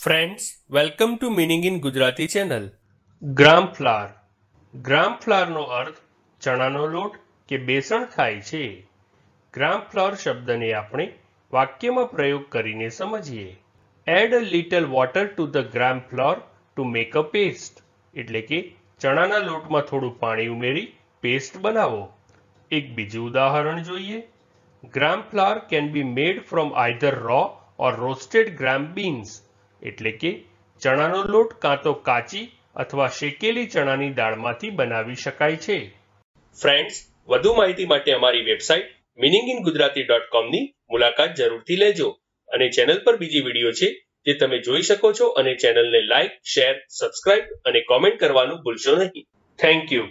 friends welcome to meaning in Gujarati channel gram flour gram ફ્લારનો અર્થ ચણાનો લોટ કે બેસણ થાય છે ગ્રામ ફ્લાર શબ્દને આપણે વાક્યમાં પ્રયોગ કરીને સમજીએ add a little water to the gram flour to make a paste એટલે કે ચણાના લોટમાં થોડું પાણી ઉમેરી પેસ્ટ બનાવો એક બીજું ઉદાહરણ જોઈએ gram flour can be made from either raw or roasted gram beans એટલે કે ચણાનો લોટ કાં તો કાચી અથવા શેકેલી ચણાની દાળમાંથી બનાવી શકાય છે ફ્રેન્ડ્સ વધુ માહિતી માટે અમારી website meaning in Gujarati dot કોમની મુલાકાત જરૂરથી લેજો અને ચેનલ પર બીજી વિડીયો છે જે તમે જોઈ શકો છો અને ચેનલને લાઇક શેર સબસ્ક્રાઇબ અને કોમેન્ટ કરવાનું ભૂલશો નહીં થેન્ક યુ